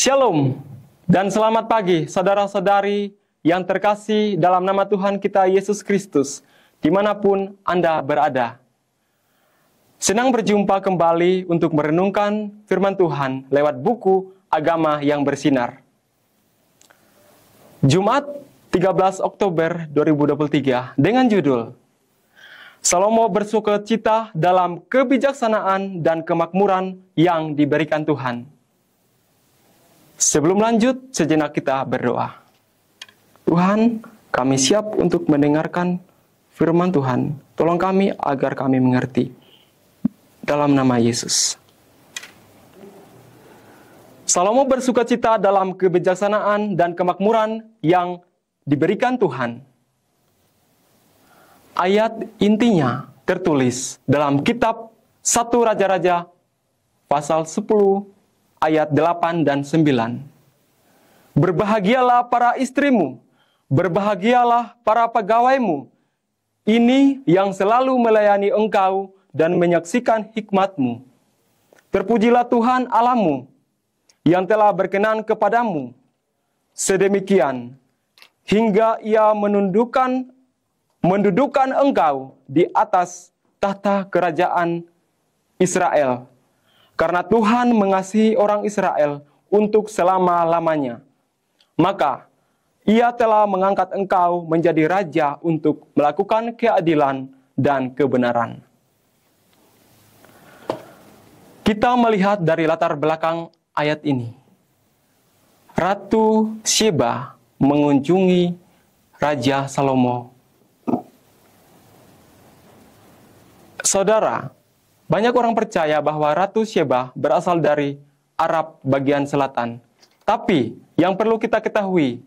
Shalom dan selamat pagi saudara-saudari yang terkasih dalam nama Tuhan kita Yesus Kristus dimanapun Anda berada. Senang berjumpa kembali untuk merenungkan firman Tuhan lewat buku Agama yang Bersinar. Jumat 13 Oktober 2023 dengan judul Salomo bersuka cita dalam kebijaksanaan dan kemakmuran yang diberikan Tuhan. Sebelum lanjut, sejenak kita berdoa. Tuhan, kami siap untuk mendengarkan firman Tuhan. Tolong kami agar kami mengerti. Dalam nama Yesus. Salomo bersuka cita dalam kebijaksanaan dan kemakmuran yang diberikan Tuhan. Ayat intinya tertulis dalam kitab 1 Raja-Raja pasal 10 ayat 8 dan 9. Berbahagialah para istrimu, berbahagialah para pegawaimu, ini yang selalu melayani engkau dan menyaksikan hikmatmu. Terpujilah Tuhan Alamu yang telah berkenan kepadamu. Sedemikian, hingga ia menundukkan mendudukan engkau di atas tahta kerajaan Israel karena Tuhan mengasihi orang Israel untuk selama-lamanya. Maka ia telah mengangkat engkau menjadi raja untuk melakukan keadilan dan kebenaran. Kita melihat dari latar belakang ayat ini. Ratu Sheba mengunjungi Raja Salomo. Saudara, banyak orang percaya bahwa Ratu Sheba berasal dari Arab bagian selatan. Tapi yang perlu kita ketahui,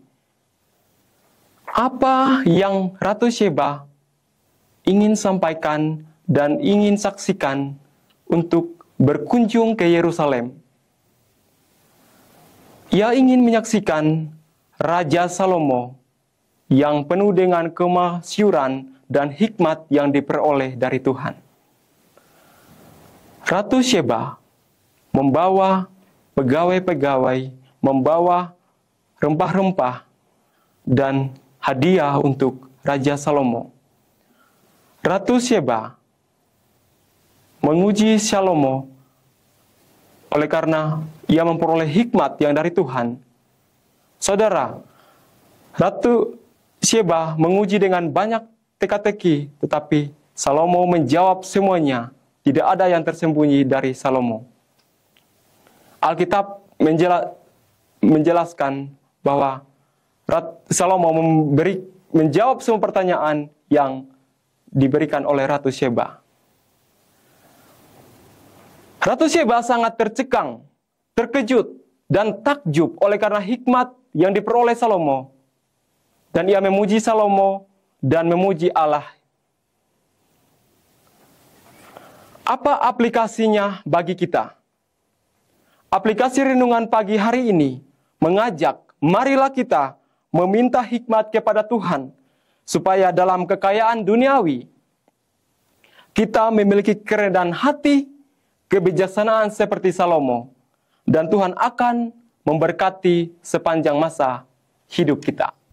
apa yang Ratu Sheba ingin sampaikan dan ingin saksikan untuk berkunjung ke Yerusalem. Ia ingin menyaksikan Raja Salomo yang penuh dengan kemasyuran dan hikmat yang diperoleh dari Tuhan. Ratu Sheba membawa pegawai-pegawai, membawa rempah-rempah dan hadiah untuk Raja Salomo. Ratu Sheba menguji Salomo oleh karena ia memperoleh hikmat yang dari Tuhan. Saudara, Ratu Sheba menguji dengan banyak teka-teki, tetapi Salomo menjawab semuanya tidak ada yang tersembunyi dari Salomo. Alkitab menjelaskan bahwa Salomo memberi, menjawab semua pertanyaan yang diberikan oleh Ratu Sheba. Ratu Sheba sangat tercekang, terkejut, dan takjub oleh karena hikmat yang diperoleh Salomo. Dan ia memuji Salomo dan memuji Allah Apa aplikasinya bagi kita? Aplikasi renungan pagi hari ini mengajak, marilah kita meminta hikmat kepada Tuhan, supaya dalam kekayaan duniawi kita memiliki kerendahan hati, kebijaksanaan seperti Salomo, dan Tuhan akan memberkati sepanjang masa hidup kita.